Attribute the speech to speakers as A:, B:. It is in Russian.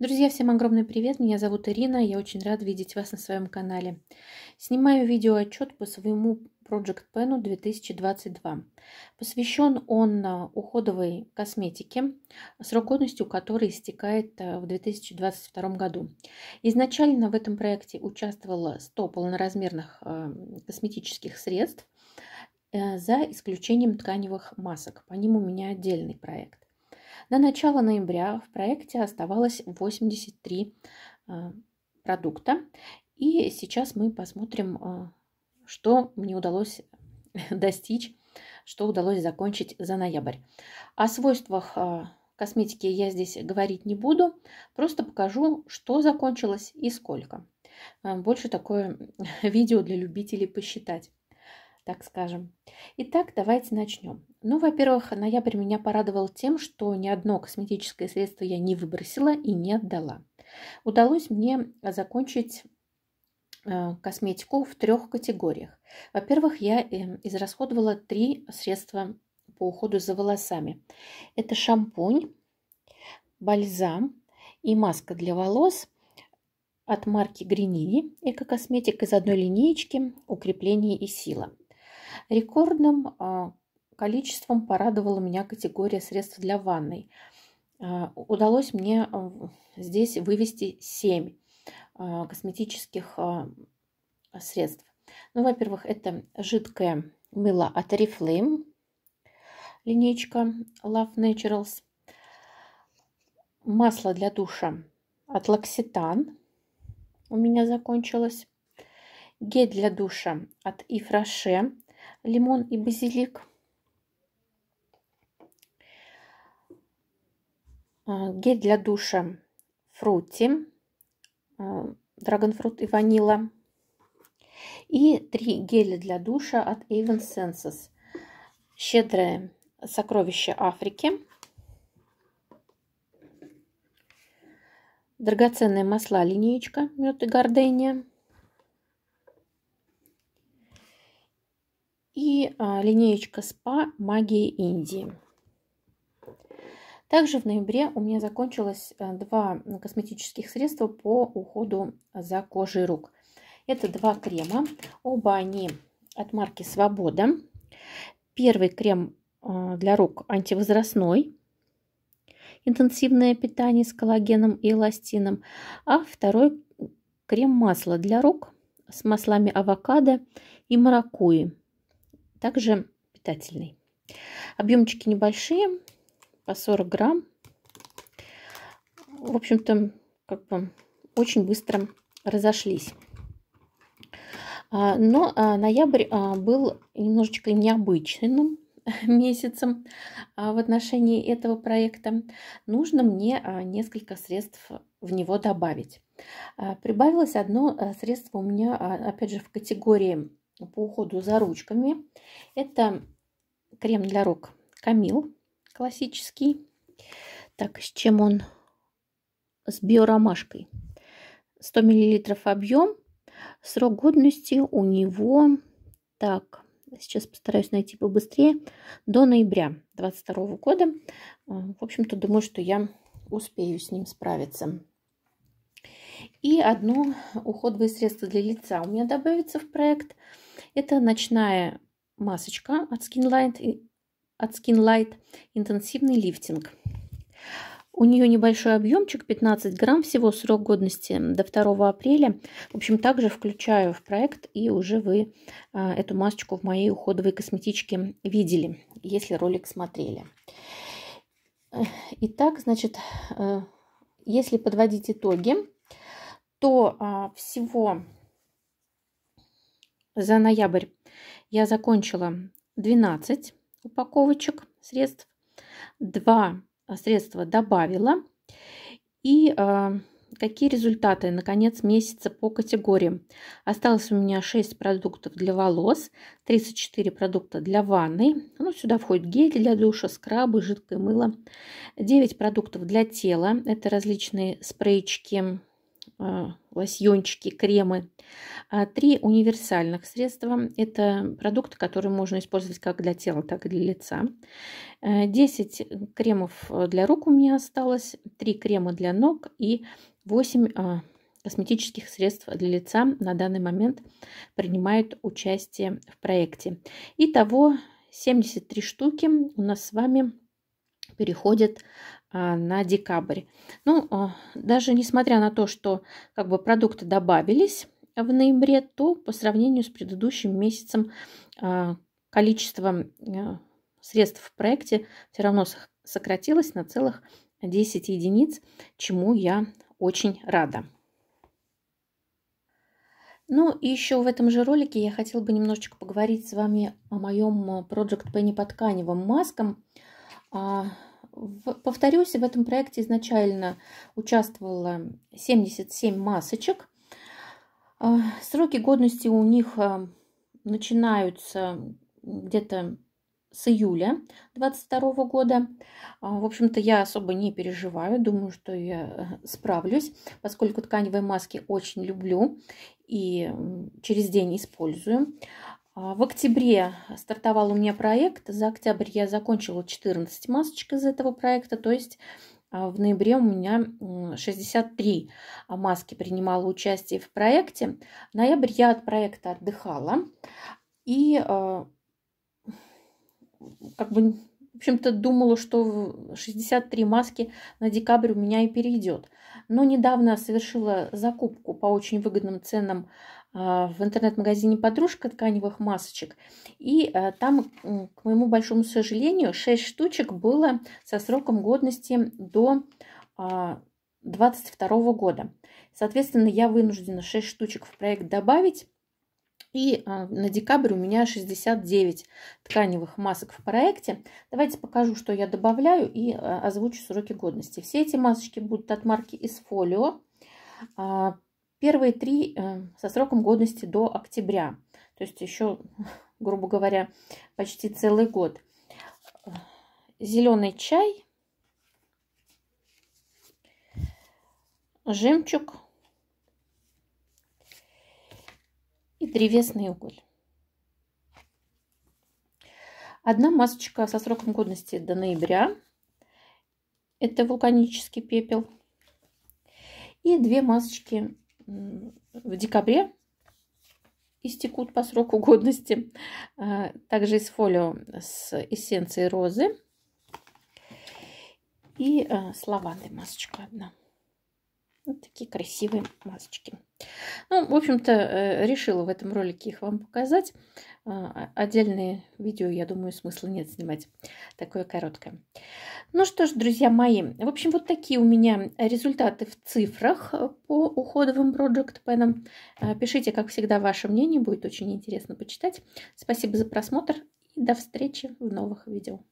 A: Друзья, всем огромный привет! Меня зовут Ирина, я очень рада видеть вас на своем канале. Снимаю видеоотчет по своему Project Pen 2022. Посвящен он а, уходовой косметике, срок годностью которой истекает а, в 2022 году. Изначально в этом проекте участвовало 100 полноразмерных а, косметических средств, э, за исключением тканевых масок. По ним у меня отдельный проект. На начало ноября в проекте оставалось 83 а, продукта. И сейчас мы посмотрим, а, что мне удалось достичь, что удалось закончить за ноябрь. О свойствах а, косметики я здесь говорить не буду, просто покажу, что закончилось и сколько. Больше такое видео для любителей посчитать так скажем. Итак, давайте начнем. Ну, во-первых, ноябрь меня порадовал тем, что ни одно косметическое средство я не выбросила и не отдала. Удалось мне закончить э, косметику в трех категориях. Во-первых, я э, израсходовала три средства по уходу за волосами. Это шампунь, бальзам и маска для волос от марки Гринини, эко-косметик из одной линейки «Укрепление и сила». Рекордным а, количеством порадовала меня категория средств для ванной. А, удалось мне а, здесь вывести 7 косметических средств. Ну, во-первых, это жидкое мыло от Oriflame, линейка Love Naturals, масло для душа от L'Occitane у меня закончилось, гель для душа от Ифраше лимон и базилик. А, гель для душа фрути, а, драгонфрут и ванила. И три геля для душа от Avon Senses. Щедрое сокровище Африки. Драгоценные масла линеечка мед и гордения. и а, линеечка СПА «Магии Индии». Также в ноябре у меня закончилось э, два косметических средства по уходу за кожей рук. Это два крема. Оба они от марки «Свобода». Первый крем а, для рук антивозрастной. Интенсивное питание с коллагеном и эластином. А второй крем-масло для рук с маслами авокадо и маракуйи также питательный. Объемчики небольшие, по 40 грамм. В общем-то, как бы очень быстро разошлись. А, но а, ноябрь а, был немножечко необычным месяцем в отношении этого проекта. Нужно мне несколько средств в него добавить. Прибавилось одно средство у меня, опять же, в категории по уходу за ручками. Это крем для рук Камил классический. Так, с чем он? С биоромашкой. 100 мл объем. Срок годности у него, так, сейчас постараюсь найти побыстрее, до ноября 2022 года. Э, в общем-то, думаю, что я успею с ним справиться и одно уходовое средство для лица у меня добавится в проект. Это ночная масочка от Skin Light от Skin Light интенсивный лифтинг. У нее небольшой объемчик, 15 грамм всего, срок годности до 2 апреля. В общем, также включаю в проект, и уже вы а, эту масочку в моей уходовой косметичке видели, если ролик смотрели. Итак, значит, э, если подводить итоги, то а, всего за ноябрь я закончила 12 упаковочек средств, 2 средства добавила. И а, какие результаты на конец месяца по категориям? Осталось у меня 6 продуктов для волос, 34 продукта для ванной Ну, сюда входит гель для душа, скрабы, жидкое мыло. 9 продуктов для тела. Это различные спрейчики а, лосьончики, кремы. А три универсальных средства. Это продукты, которые можно использовать как для тела, так и для лица. 10 э, кремов для рук у меня осталось, 3 крема для ног и 8 а, косметических средств для лица на данный момент принимают участие в проекте. Итого 73 штуки у нас с вами переходят а, на декабрь. Ну, а, даже несмотря на то, что как бы продукты добавились в ноябре, то по сравнению с предыдущим месяцем а, количество средств в проекте все равно сократилось на целых 10 единиц, чему я очень рада. Ну и еще в этом же ролике я хотела бы немножечко поговорить с вами о моем Project Penny по тканевым маскам. В, повторюсь, в этом проекте изначально участвовало 77 масочек. А, сроки годности у них а, начинаются где-то с июля 22 года. А, в общем-то, я особо не переживаю, думаю, что я э, справлюсь, поскольку тканевые маски очень люблю и через день использую. А, в октябре стартовал у меня проект. За октябрь я закончила 14 масочек из этого проекта. То есть а, в ноябре у меня 63 а, маски принимала участие в проекте. В ноябрь я от проекта отдыхала. И как бы общем-то, думала, что 63 маски на декабрь у меня и перейдет. Но недавно совершила закупку по очень выгодным ценам а, в интернет-магазине «Подружка» тканевых масочек. И а, там, к моему большому сожалению, 6 штучек было со сроком годности до 2022 а, года. Соответственно, я вынуждена 6 штучек в проект добавить. И а, на декабрь у меня 69 тканевых масок в проекте. Давайте покажу, что я добавляю и а, озвучу сроки годности. Все эти масочки будут от марки Isfolio. А, первые три э, со сроком годности до октября. То есть еще, грубо говоря, почти целый год. Зеленый чай. Жемчуг и древесный уголь. Одна масочка со сроком годности до ноября. Это вулканический пепел. И две масочки в декабре истекут по сроку годности. А, также из фолио с эссенцией розы. И а, с лавандой масочка одна. Вот такие красивые масочки. Ну, в общем-то, э, решила в этом ролике их вам показать. А, а, отдельные видео, я думаю, смысла нет снимать. Такое короткое. Ну что ж, друзья мои, в общем, вот такие у меня результаты в цифрах э, по уходовым Project Pen. А, пишите, как всегда, ваше мнение. Будет очень интересно почитать. Спасибо за просмотр и до встречи в новых видео.